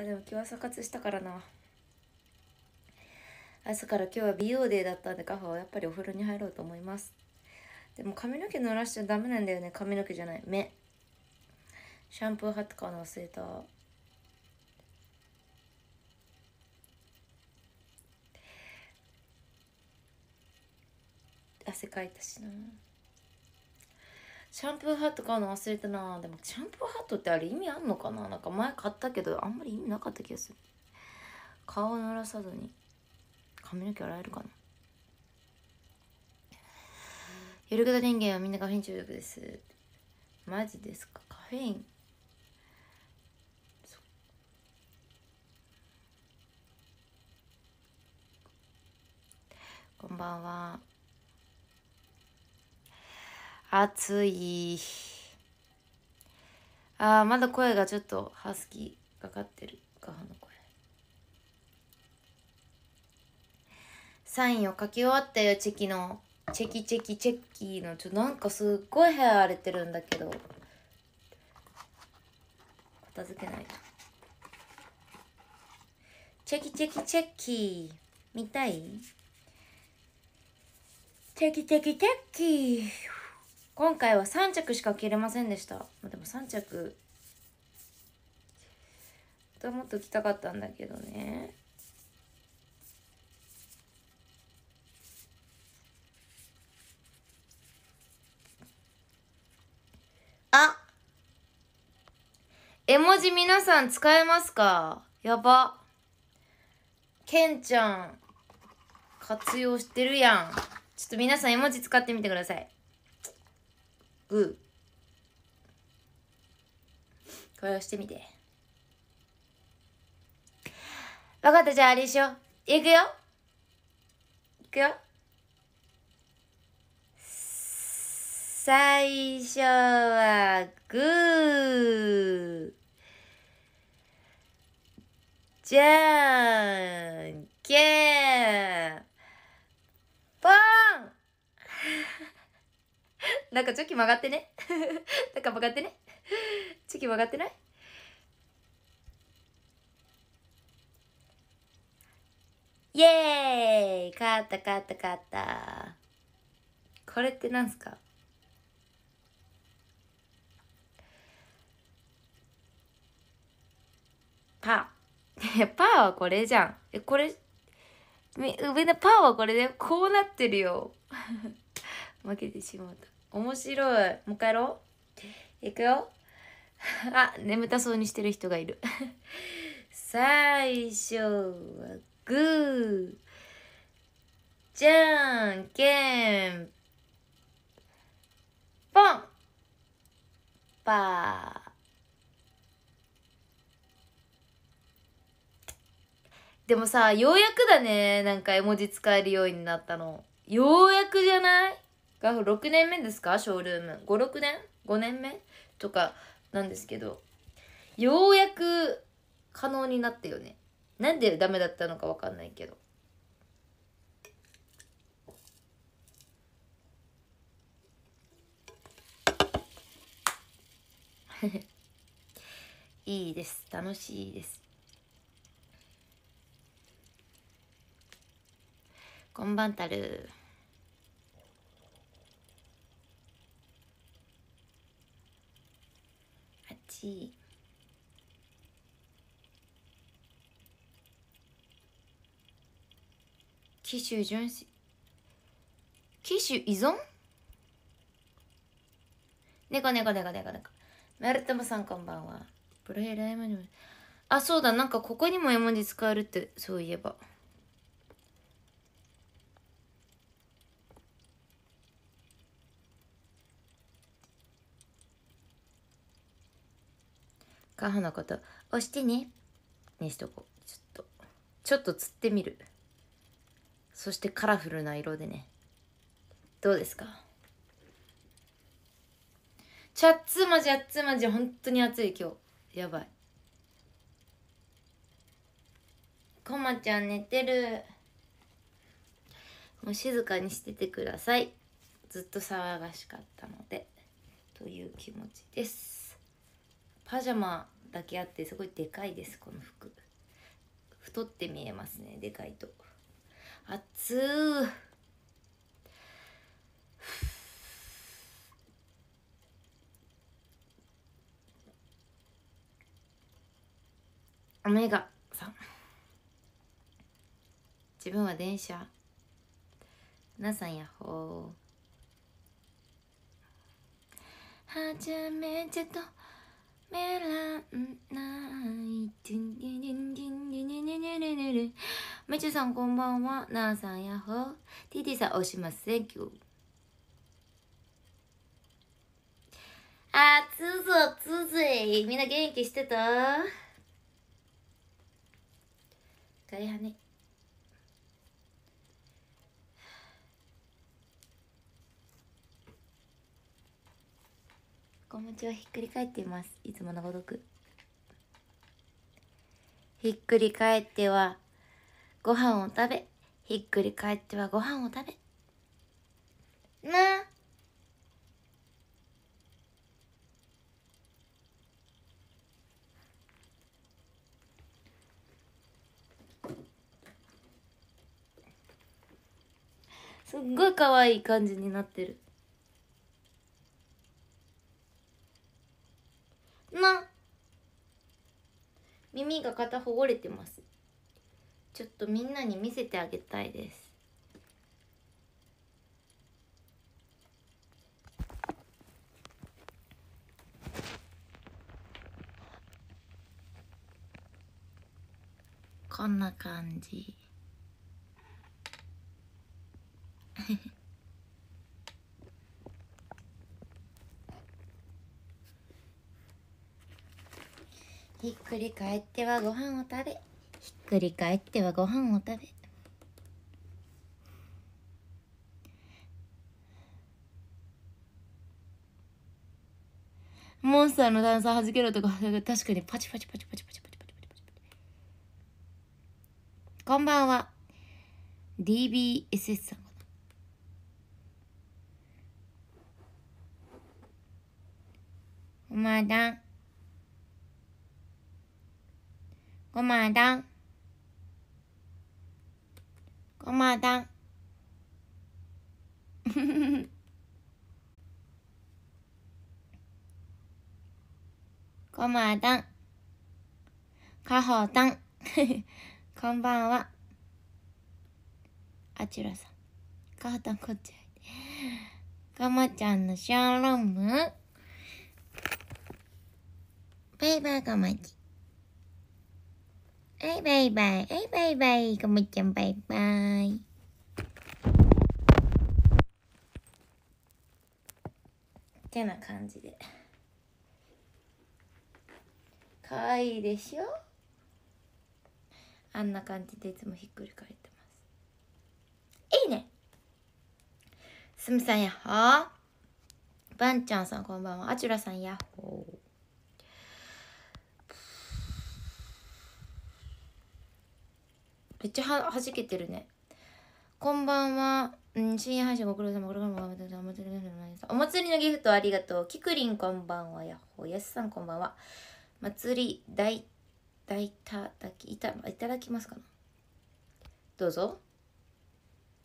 あでも今日朝活したからな朝から今日は美容デーだったんでカフはやっぱりお風呂に入ろうと思いますでも髪の毛濡らしちゃダメなんだよね髪の毛じゃない目シャンプー貼って買うの忘れた汗かいたしなシャンプーハット買うの忘れたなでもシャンプーハットってあれ意味あんのかななんか前買ったけどあんまり意味なかった気がする顔を濡らさずに髪の毛洗えるかなゆるくだ人間はみんなカフェイン中毒ですマジですかカフェインこんばんは暑い。ああ、まだ声がちょっとハスキーかかってる。母の声。サインを書き終わったよ、チェキの。チェキチェキチェキの。ちょ、なんかすっごい部屋荒れてるんだけど。片付けないと。チェキチェキチェキ。見たいチェキチェキチェキ。今回は3着しか着れませんでした。までも3着。もっと着たかったんだけどね。あ絵文字皆さん使えますかやば。けんちゃん、活用してるやん。ちょっと皆さん絵文字使ってみてください。グこれをしてみて分かったじゃああれしよういくよいくよ最初はグーじゃんけんなんかチョキ曲がってね なんか曲がってねチョキ曲がってないイエーイ勝った勝った勝ったこれってなんすかパー パーはこれじゃんえこれみのパーはこれでこうなってるよ 負けてしまった面白い。もう一回やろう。いくよ。あ、眠たそうにしてる人がいる。最初はグー。じゃんけん。ポン。パー。でもさ、ようやくだね。なんか絵文字使えるようになったの。ようやくじゃないが6年目ですかショールーム56年5年目とかなんですけどようやく可能になったよねなんでダメだったのか分かんないけど いいです楽しいですこんばんたるし機種純正機種依存コネコネコメルトムさんこんばんは。プロヘラエモジあ、そうだ、なんかここにも絵文字使えるって、そういえば。カホのこと押してねにしとこうちょっとちょっと釣ってみるそしてカラフルな色でねどうですかチャッツマジャッツマジ本当に暑い今日やばいこまちゃん寝てるもう静かにしててくださいずっと騒がしかったのでという気持ちですパジャマだけあってすごいでかいですこの服太って見えますねでかいと暑ーオメガさん自分は電車皆さんやっほーはじめちゃとめらんないめちゅさんこんばんはなあさんやっほーティティさんおします t h き n k ーあつぞつぞいみんな元気してたかいはね小餅をひっくり返っていますいつものごとくひっくり返ってはご飯を食べひっくり返ってはご飯を食べなすっごい可愛い感じになってる。な耳が片方折れてますちょっとみんなに見せてあげたいですこんな感じひっくり返ってはご飯を食べひっくり返ってはご飯を食べモンスターの炭酸はじけるとか確かにパチパチパチパチパチパチパチパチパチこんばんは DBSS さんかなお前だんごまだん。ごまだん。ごまだん。かほたん。こんばんは。あちらさん。かほたんこっちかまちゃんのショールーム。バイバイかまち。はい、バイバイ。はい、バイバイ。こもちゃん、バイバイ。ってな感じで。かわいいでしょあんな感じでいつもひっくり返ってます。いいねすみさんやっほーばんちゃんさんこんばんは。あちゅらさんやっほー。めっちゃははじけてるねこんばんは、うん、深夜配信ご苦労様さお祭りのお祭りのギフトありがとうきくりんこんばんはやっほやすさんこんばんは祭り大大いただきいたいただきますかなどうぞ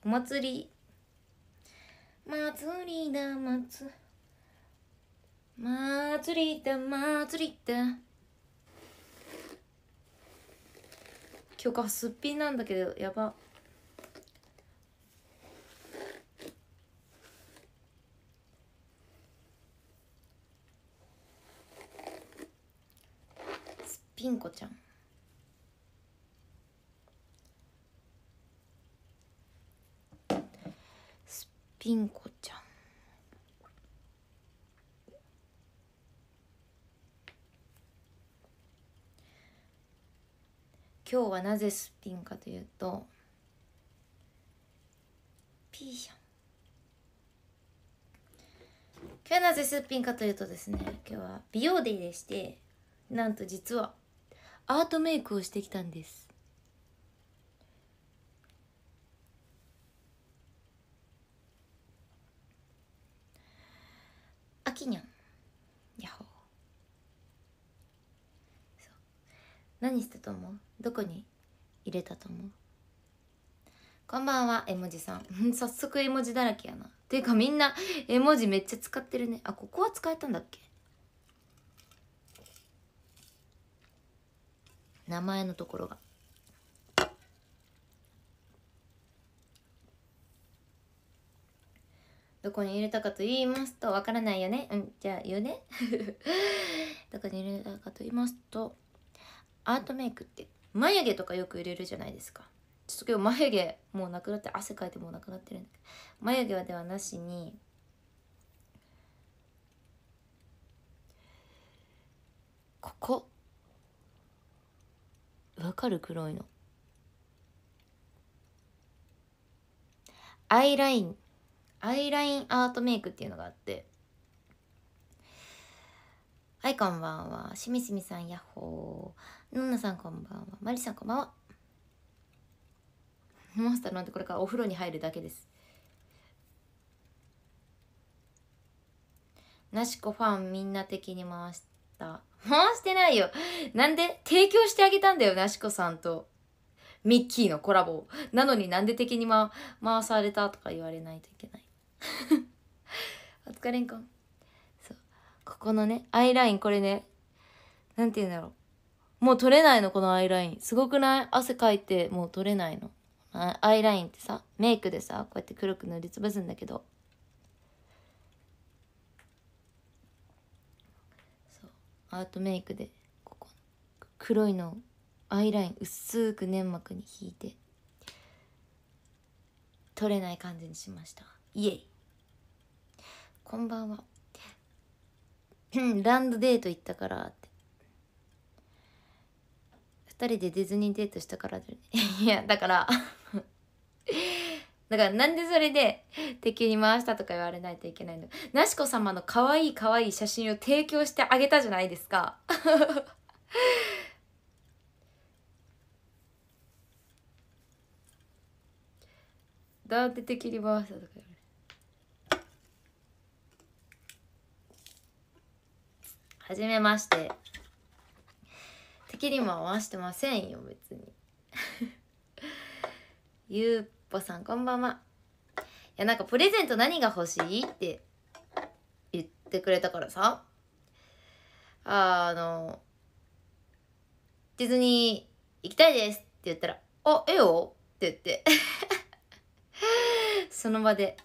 お祭り祭りだ祭祭りだ祭りだ今日かすっぴんなんだけどやばすっぴんこちゃんすっぴんこ今日はなぜすっぴんかというとピーション今日なぜすっぴんかというとですね今日は美容デーでしてなんと実はアートメイクをしてきたんです秋にゃんや何してたと思うどこに入れたと思うこんばんは絵文字さん 早速絵文字だらけやなていうかみんな絵文字めっちゃ使ってるねあここは使えたんだっけ名前のところがどこに入れたかと言いますとわからないよねうんじゃあ言うね どこに入れたかと言いますとアートメイクって眉毛とかよく入れるじゃないですかちょっと今日眉毛もうなくなって汗かいてもうなくなってるんだけど眉毛はではなしにここわかる黒いのアイラインアイラインアートメイクっていうのがあってはいこんばんはしみしみさんやっほーのんなさんこんばんはまりさんこんばんはモンスターなんでこれからお風呂に入るだけですなしコファンみんな的に回した回してないよなんで提供してあげたんだよなしコさんとミッキーのコラボなのになんで敵に、ま、回されたとか言われないといけない お疲れんこんそうここのねアイラインこれねなんて言うんだろうもう取れないの、このアイライン。すごくない汗かいて、もう取れないの。アイラインってさ、メイクでさ、こうやって黒く塗りつぶすんだけど。そう。アートメイクで、ここ、黒いのアイライン薄く粘膜に引いて、取れない感じにしました。イエイ。こんばんは。ランドデート行ったからって。2人でディズニーデートしたから いやだから だからなんでそれで敵に回したとか言われないといけないのなしこ様の可愛い可愛い写真を提供してあげたじゃないですかだ って敵に回したとか言われはじめまして敵にも回してませんよ別に ゆうぽさんこんばんはいやなんかプレゼント何が欲しいって言ってくれたからさあのディズニー行きたいですって言ったら「あええよ」って言って その場で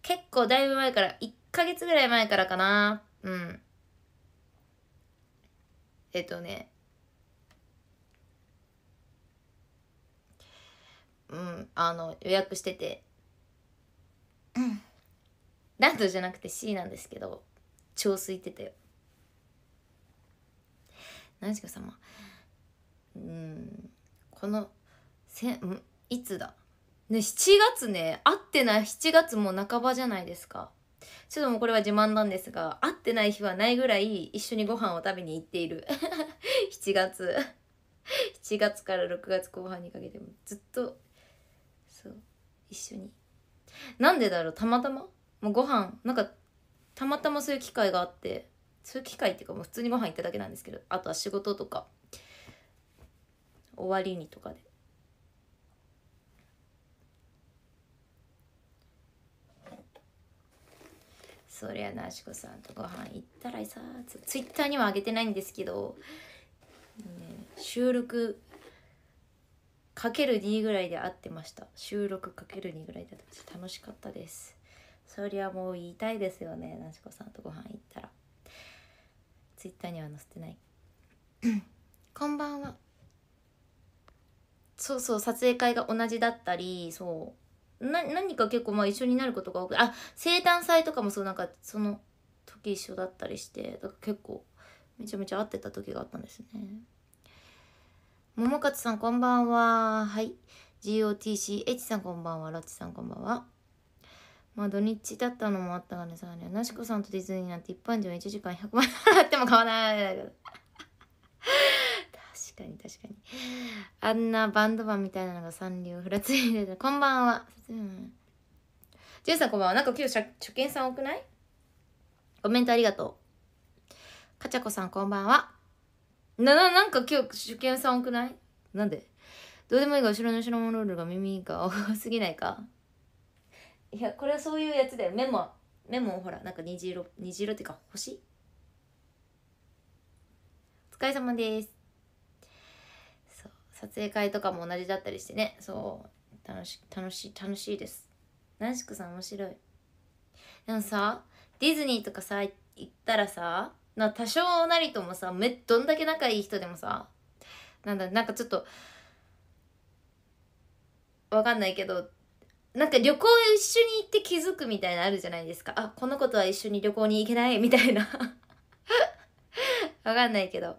結構だいぶ前から1ヶ月ぐらい前からかなうんえっとねうんあの予約しててランドじゃなくて C なんですけど超空いてたよ何しか様うんこのせんいつだね7月ね会ってない7月も半ばじゃないですかちょっともうこれは自慢なんですが、会ってない日はないぐらい一緒にご飯を食べに行っている。7 月。7月から6月後半にかけてもずっと、そう、一緒に。なんでだろうたまたまもうご飯、なんか、たまたまそういう機会があって、そういう機会っていうかもう普通にご飯行っただけなんですけど、あとは仕事とか、終わりにとかで。そりゃなしこさんとご飯行ったらさツイッターにはあげてないんですけど、ね、収録かける2ぐらいで会ってました収録かける2ぐらいで会ってました楽しかったですそりゃもう言いたいですよねなしこさんとご飯行ったらツイッターには載せてない こんばんはそうそう撮影会が同じだったりそうな何か結構まあ一緒になることが多くあ生誕祭とかもそうなんかその時一緒だったりしてだから結構めちゃめちゃ会ってた時があったんですね。桃勝さんこんばんは。はい。GOTCH さんこんばんは。ラッチさんこんばんは。まあ土日だったのもあったがねさあね、なしこさんとディズニーなんて一般人は1時間100万払っても買わない。かに確かにあんなバンドマンみたいなのが三流ふらついてるこんばんはジュンさんこんばんはなんか今日初見さん多くないコメントありがとうかちゃこさんこんばんはなななんか今日初見さん多くないなんでどうでもいいが後ろの後ろモノールが耳が多すぎないかいやこれはそういうやつだよメモメモほらなんか虹色虹色っていうか星お疲れ様です撮影会とかも同じだったりしてねそう楽し楽しい楽しいですナンシクさん面白いでもさディズニーとかさ行ったらさな多少なりともさめどんだけ仲いい人でもさなんだなんかちょっとわかんないけどなんか旅行一緒に行って気づくみたいなあるじゃないですかあこの子とは一緒に旅行に行けないみたいな わかんないけど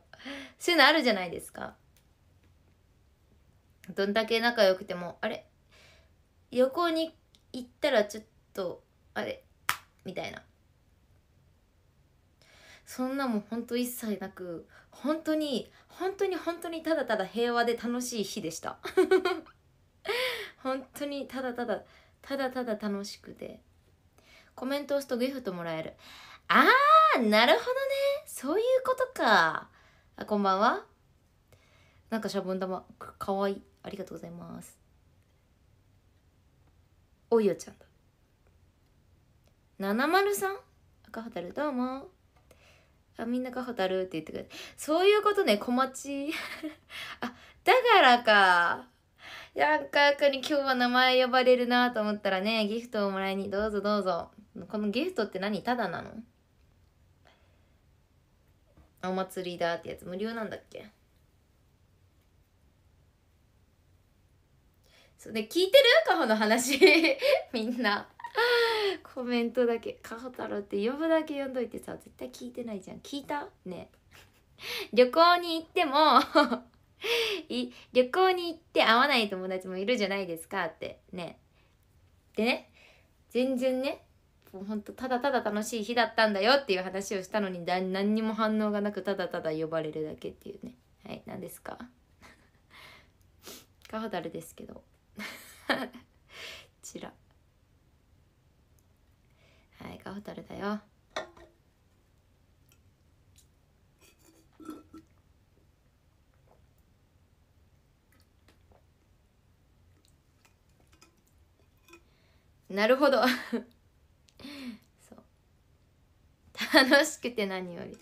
そういうのあるじゃないですかどんだけ仲良くてもあれ横に行ったらちょっとあれみたいなそんなもんほんと一切なく本当に本当に本当にただただ平和で楽しい日でした 本当にただただただただ楽しくてコメントを押すとギフトもらえるあーなるほどねそういうことかあこんばんはなんかシャボン玉かわいいありがとうございますおおちゃんだ七丸さん赤蛍どうもあみんな赤蛍って言ってくれそういうことね小町 あだからかや、んか赤に今日は名前呼ばれるなと思ったらねギフトをもらいにどうぞどうぞこのギフトって何ただなのお祭りだってやつ無料なんだっけそう聞いてるカホの話 みんなコメントだけ「カホ太郎」って呼ぶだけ呼んどいてさ絶対聞いてないじゃん聞いたね旅行に行っても 旅行に行って会わない友達もいるじゃないですかってねでね全然ねもうほんとただただ楽しい日だったんだよっていう話をしたのにだ何にも反応がなくただただ呼ばれるだけっていうねはい何ですか カホダルですけどち らはいカホタルだよなるほど そう楽しくて何より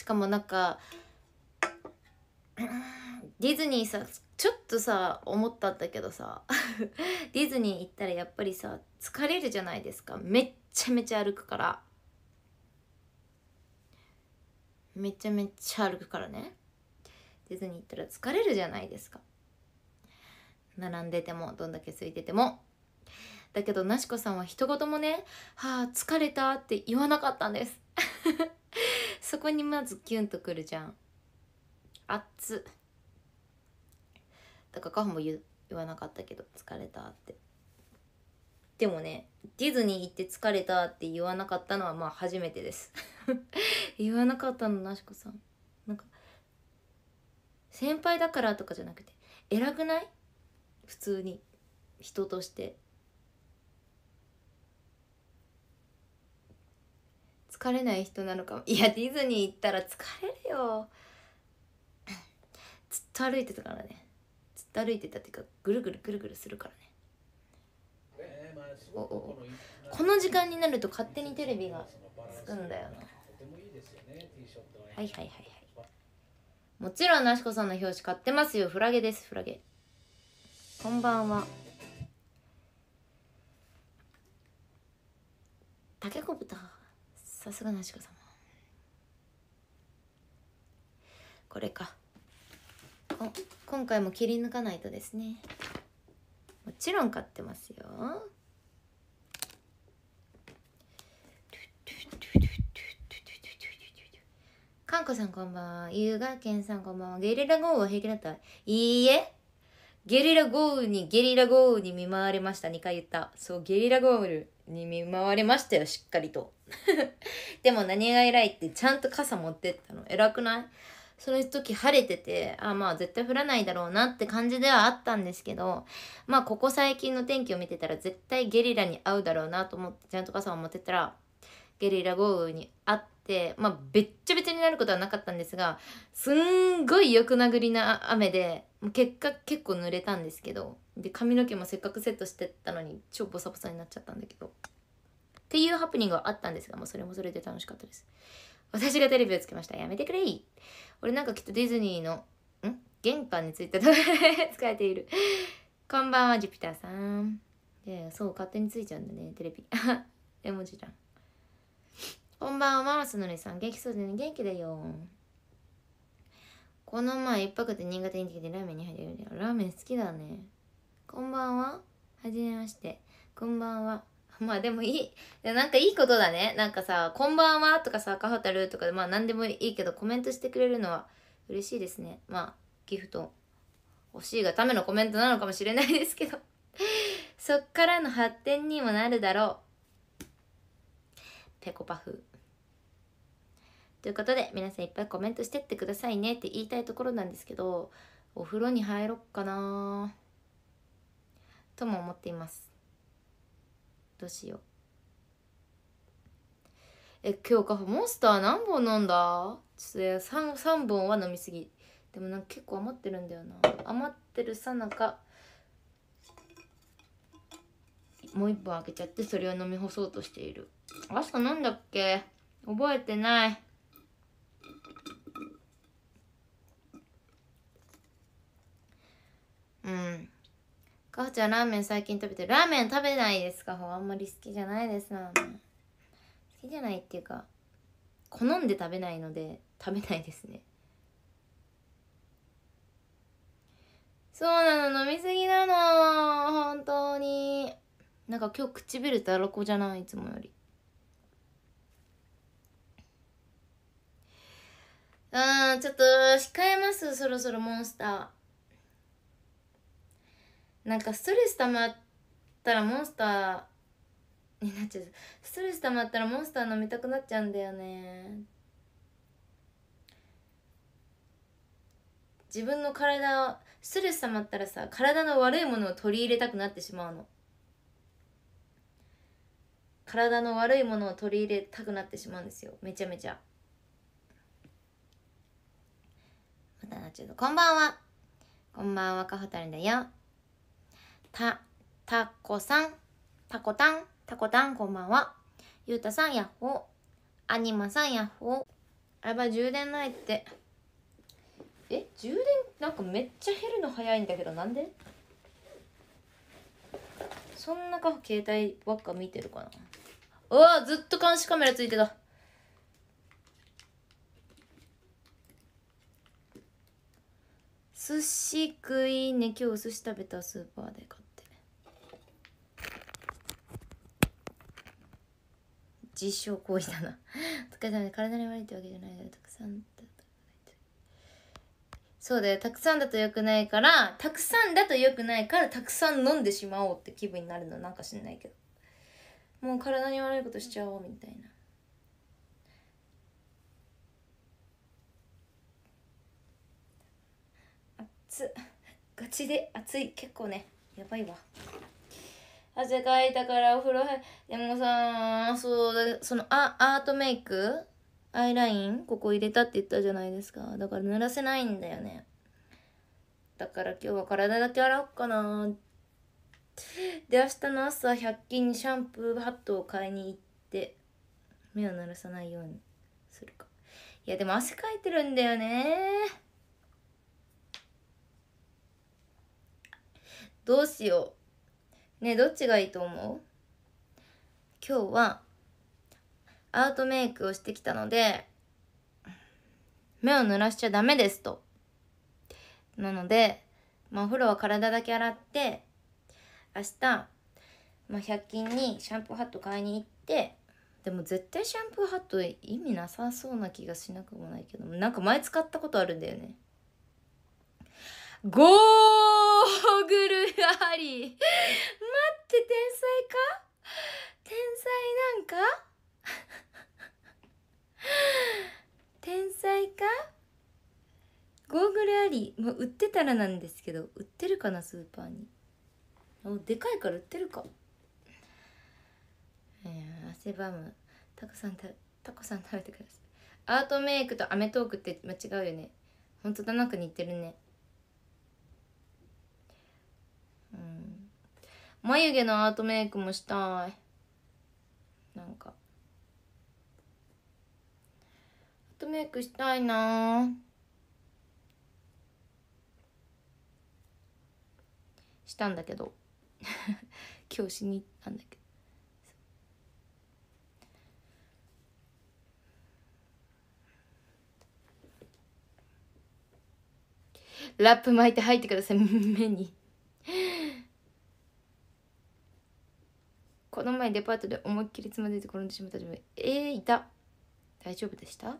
しかもなんかディズニーさちょっとさ思ったんだけどさ ディズニー行ったらやっぱりさ疲れるじゃないですかめっちゃめちゃ歩くからめちゃめちゃ歩くからねディズニー行ったら疲れるじゃないですか並んでてもどんだけ空いててもだけどなしこさんは一言もね「はあ疲れた」って言わなかったんです そこにまずキュンとくるじゃん熱っだからカホも言わなかったけど疲れたってでもねディズニー行って疲れたって言わなかったのはまあ初めてです 言わなかったのなしこさんなんか先輩だからとかじゃなくて偉くない普通に人として疲れない人なのかも いやディズニー行ったら疲れるよ ずっと歩いてたからねずっと歩いてたっていうかぐるぐるぐるぐるするからねおおこの時間になると勝手にテレビがつくんだよなはいはいはいはいもちろんなしこさんの表紙買ってますよフラゲですフラゲこんばんはタケコプタさすがなしこ様これか今回も切り抜かないとですねもちろん買ってますよかんこさんこんばんは。ゆうがけんさんこんばんは。ゲリラ豪雨は平気だったいいえ。ゲリラ豪雨にゲリラ豪雨に見舞われました2回言ったそうゲリラ豪雨に見舞われましたよしっかりと でも何が偉いってちゃんと傘持ってったの偉くないその時晴れてて、あまあ絶対降らないだろうなって感じではあったんですけど、まあここ最近の天気を見てたら絶対ゲリラに合うだろうなと思って、ちゃんと傘を持ってったら、ゲリラ豪雨にあって、まあべっちゃべちゃになることはなかったんですが、すんごい横殴りな雨で、結果結構濡れたんですけどで髪の毛もせっかくセットしてたのに超ボサボサになっちゃったんだけどっていうハプニングはあったんですが、もうそれもそれで楽しかったです私がテレビをつけましたやめてくれい俺なんかきっとディズニーのん玄関についたと使えているこんばんはジュピターさんいやそう勝手についちゃうんだねテレビ 絵文字じゃんこんばんはママスのりさん元気そうでね元気だよこの前一泊で新潟に行ってきてラーメンに入れるんだよ。ラーメン好きだね。こんばんは。はじめまして。こんばんは。まあでもいい。なんかいいことだね。なんかさ、こんばんはとかさ、赤ホタルとか、まあ何でもいいけど、コメントしてくれるのは嬉しいですね。まあ、ギフト欲しいがためのコメントなのかもしれないですけど そっからの発展にもなるだろう。ぺこぱフということで皆さんいっぱいコメントしてってくださいねって言いたいところなんですけどお風呂に入ろっかなとも思っていますどうしようえ今日カフェモンスター何本飲んだちょっと 3, 3本は飲みすぎでもなんか結構余ってるんだよな余ってるさなかもう1本開けちゃってそれを飲み干そうとしている朝飲んだっけ覚えてないうんかほちゃんラーメン最近食べてラーメン食べないですかほあんまり好きじゃないですな好きじゃないっていうか好んで食べないので食べないですねそうなの飲みすぎなの本当になんか今日唇だらこじゃないいつもよりうんちょっと控えますそろそろモンスターなんかストレス溜まったらモンスターになっちゃうストレス溜まったらモンスター飲みたくなっちゃうんだよね自分の体ストレス溜まったらさ体の悪いものを取り入れたくなってしまうの体の悪いものを取り入れたくなってしまうんですよめちゃめちゃまたなっちゃうこんばんはこんばんはカホタルだよた、たこさん、たこたん、たこたんこんばんは。ゆうたさん、やっほー。アニマさん、やっほー。あれば充電ないって。え、充電なんかめっちゃ減るの早いんだけど、なんでそんなか携帯ばっか見てるかな。うわずっと監視カメラついてた。寿司食いね今日お寿司食べたスーパーで買って実証行為だな 疲れで体に悪いってわけじゃないだろたくさんそうだよたくさんだとよくないからたくさんだとよくないからたくさん飲んでしまおうって気分になるのなんか知んないけどもう体に悪いことしちゃおうみたいなつガチで熱い結構ねやばいわ汗かいたからお風呂入でもさそうそのアートメイクアイラインここ入れたって言ったじゃないですかだから濡らせないんだよねだから今日は体だけ洗おうかなで明日の朝100均にシャンプーハットを買いに行って目を濡らさないようにするかいやでも汗かいてるんだよねどうしよう。ねどっちがいいと思う今日はアートメイクをしてきたので目を濡らしちゃダメですと。なので、まあ、お風呂は体だけ洗って明日、まあ、100均にシャンプーハット買いに行ってでも絶対シャンプーハット意味なさそうな気がしなくもないけどなんか前使ったことあるんだよね。ゴーパリ待って天才か天才なんか天才かゴーグルあり、もう売ってたらなんですけど売ってるかなスーパーにおでかいから売ってるかえ汗ばむタコさんたタコさん食べてくださいアートメイクとアメトークって間違うよねほんとだなんか似てるね眉毛のアートメイクもしたいなんかアートメイクしたいなしたんだけど 今日しに行ったんだけどラップ巻いて入ってください目にこの前デパートで思いっきりつまずいて転んでしまった自分えー、いた大丈夫でした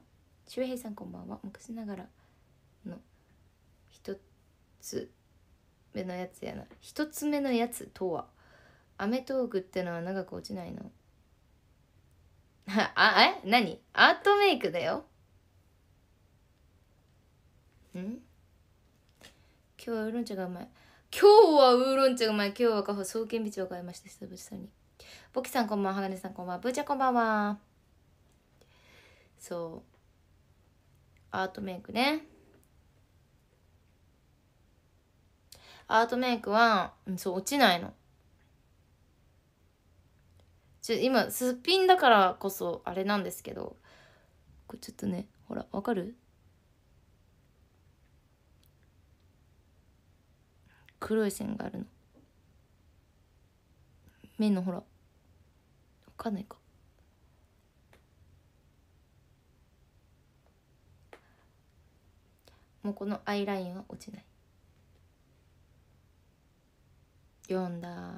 周平さんこんばんは昔ながらの一つ目のやつやな一つ目のやつとはアメトークってのは長く落ちないの あえ何アートメイクだよん今日はウーロン茶がうまい今日はウーロン茶がうまい今日はカホ創建ビチを買いました久々にボキさんこんばんは、はがさんこんばんは、ぶーちゃんこんばんは。そう。アートメイクね。アートメイクは、そう、落ちないの。ちょ、今、すっぴんだからこそ、あれなんですけど、これちょっとね、ほら、わかる黒い線があるの。目のほらかんないかもうこのアイラインは落ちない読んだ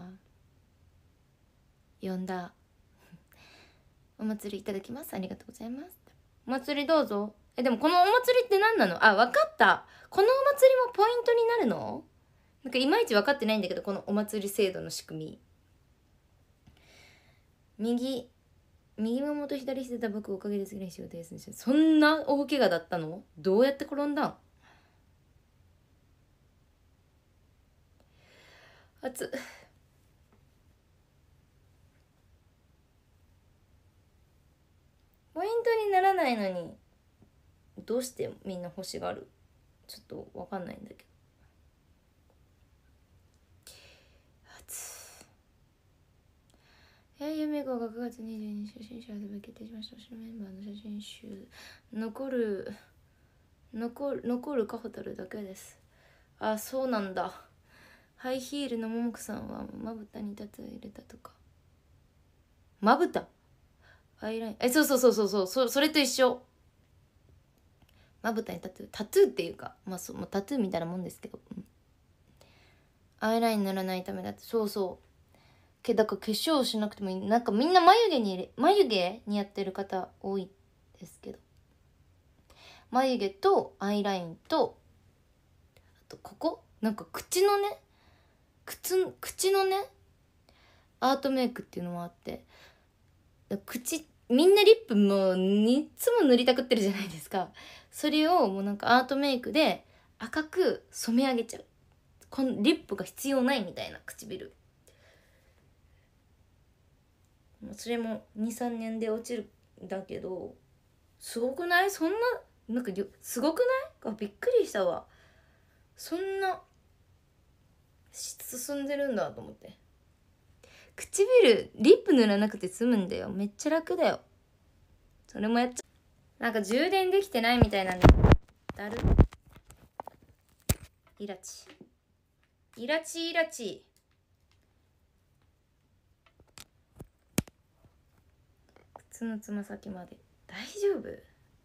読んだ お祭りいただきますありがとうございますお祭りどうぞえでもこのお祭りって何なのあ分かったこのお祭りもポイントになるのなんかいまいち分かってないんだけどこのお祭り制度の仕組み右右ももと左してた僕おかげですに仕事休んでそんな大怪我だったのどうやって転んだん熱っポイントにならないのにどうしてみんな星があるちょっと分かんないんだけど平井由美が9月22日写真集発売決定しました推しメンバーの写真集残る残る残るかホタルだけですあそうなんだハイヒールのももこさんはまぶたにタトゥー入れたとかまぶたアイラインえそうそうそうそうそうそそれと一緒まぶたにタトゥータトゥーっていうかまあそうもうタトゥーみたいなもんですけど、うん、アイライン塗らないためだってそうそうけだから化粧しなくてもいいなんかみんな眉毛に眉毛にやってる方多いですけど眉毛とアイラインとあとここなんか口のね口口のねアートメイクっていうのもあって口みんなリップもういつも塗りたくってるじゃないですかそれをもうなんかアートメイクで赤く染め上げちゃうこのリップが必要ないみたいな唇それも23年で落ちるんだけどすごくないそんななんかすごくないあびっくりしたわそんな進んでるんだと思って唇リップ塗らなくて済むんだよめっちゃ楽だよそれもやっちゃなんか充電できてないみたいなんど。だるイラチイラチイラチのつま先まで大丈夫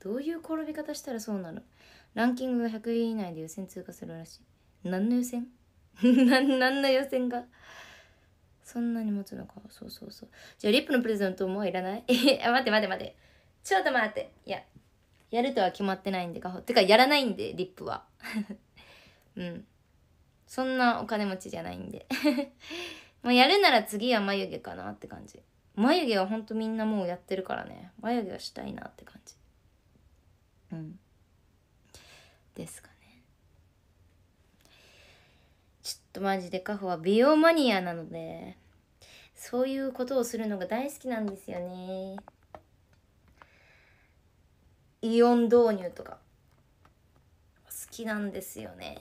どういう転び方したらそうなのランキングが100位以内で予選通過するらしい何の予選 何の予選がそんなに持つのかそうそうそうじゃあリップのプレゼントもういらない え待って待って待ってちょっと待っていややるとは決まってないんでかほてかやらないんでリップは うんそんなお金持ちじゃないんでもうやるなら次は眉毛かなって感じ眉毛はほんとみんなもうやってるからね眉毛はしたいなって感じうんですかねちょっとマジでカホは美容マニアなのでそういうことをするのが大好きなんですよねイオン導入とか好きなんですよね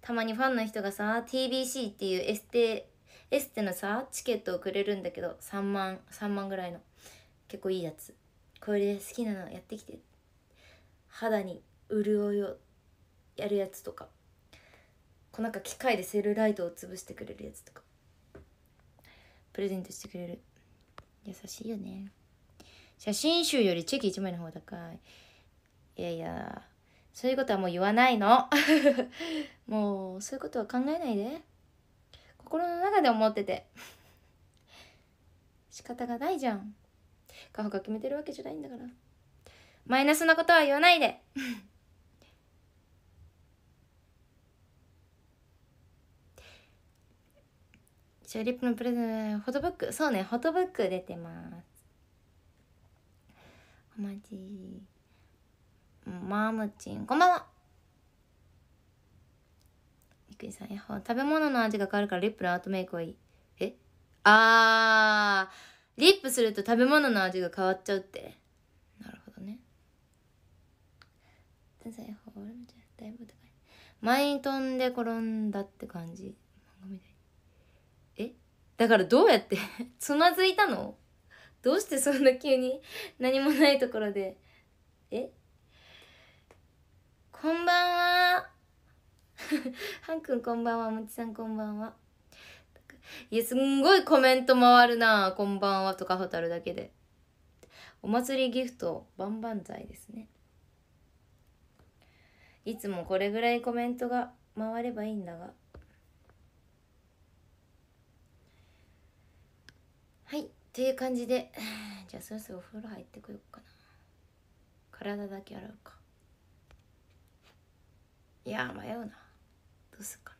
たまにファンの人がさ TBC っていうエステエステのさチケットをくれるんだけど3万3万ぐらいの結構いいやつこれで好きなのやってきて肌に潤いをやるやつとかこうなんか機械でセルライトを潰してくれるやつとかプレゼントしてくれる優しいよね写真集よりチェキ1枚の方が高いいやいやそういうことはもう言わないの もうそういうことは考えないで。心の中で思ってて 仕方がないじゃんカホが決めてるわけじゃないんだからマイナスなことは言わないでチ ューリップのプレゼント、フォトブック。そうね、フォトブック出てます。お待マームチン。こんばんは。くりさん。やっほ食べ物の味が変わるからリップのアートメイクはいい。えあー、リップすると食べ物の味が変わっちゃうって。なるほどね。天才ほ俺もゃだいぶ高い。前に飛んで転んだって感じ。えだからどうやって つまずいたのどうしてそんな急に何もないところで。えこんばんは。ハンくんこんばんはもちさんこんばんはいやすんごいコメント回るなこんばんはとか蛍だけでお祭りギフトバンバン剤ですねいつもこれぐらいコメントが回ればいいんだがはいっていう感じで じゃあそろそろお風呂入ってこようかな体だけ洗うかいや迷うなどうすっか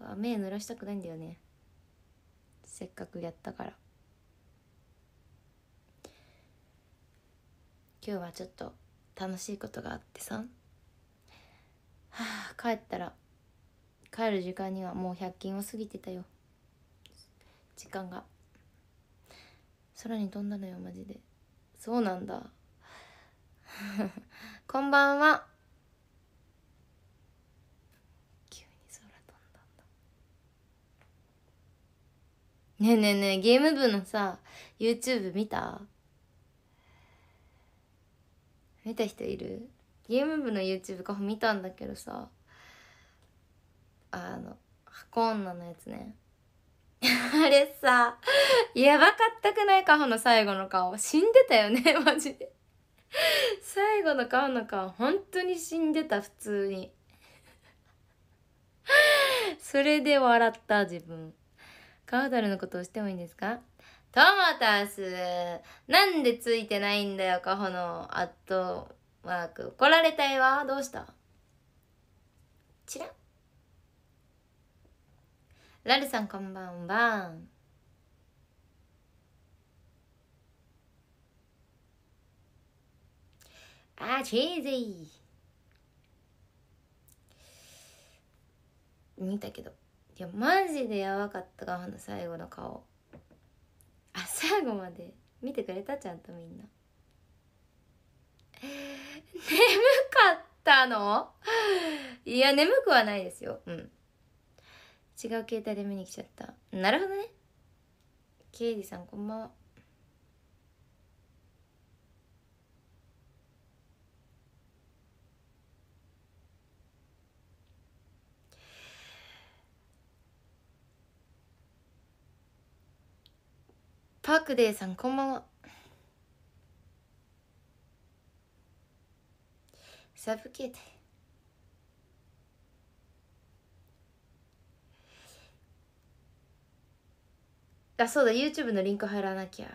なね目濡らしたくないんだよねせっかくやったから今日はちょっと楽しいことがあってさはあ帰ったら帰る時間にはもう100均を過ぎてたよ時間が空に飛んだのよマジでそうなんだ こんばんはねえねえねえ、ゲーム部のさ、YouTube 見た見た人いるゲーム部の YouTube か見たんだけどさ、あの、箱女のやつね。あれさ、やばかったくないカホの最後の顔。死んでたよね、マジで。最後の顔の顔、本当に死んでた、普通に。それで笑った、自分。川ルのことをしてもいいんですかトマタスなんでついてないんだよ、カホのアットワーク。怒られたいわ。どうしたチララルさんこんばんは。あ、チーズー見たけど。いやマジでやばかったガの最後の顔あ最後まで見てくれたちゃんとみんな眠かったのいや眠くはないですようん違う携帯で見に来ちゃったなるほどね刑事さんこんばんはパークデーさんこんばんはサブケーあそうだ YouTube のリンク入らなきゃ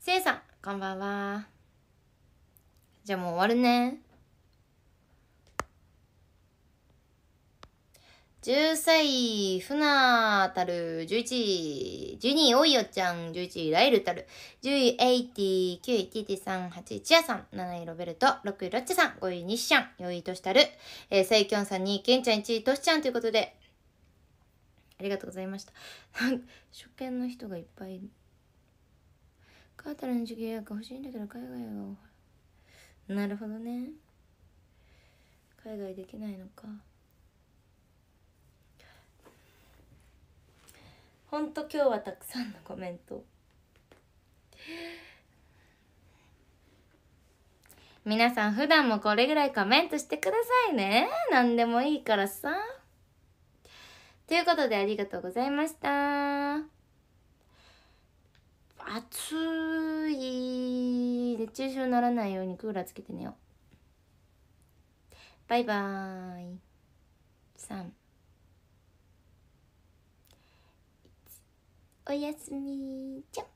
せいさんこんばんはじゃあもう終わるね10歳、ふなたる、11、12、おいよちゃん、11、ライルたる、10位、エイティ、9位、ティティさん、8位、チアさん、7位、ロベルト、6位、ロッチさん、5位、ニッシャン、4位、トシタル、えー、サイキョンさんに、ケンちゃん1位、トシちゃんということで、ありがとうございました。初見の人がいっぱい。カータルの授業予約欲しいんだけど、海外は、なるほどね。海外できないのか。ほんと今日はたくさんのコメント皆さん普段もこれぐらいコメントしてくださいね何でもいいからさということでありがとうございました暑い熱中症にならないようにクーラーつけて寝ようバイバーイ3おやすみじゃん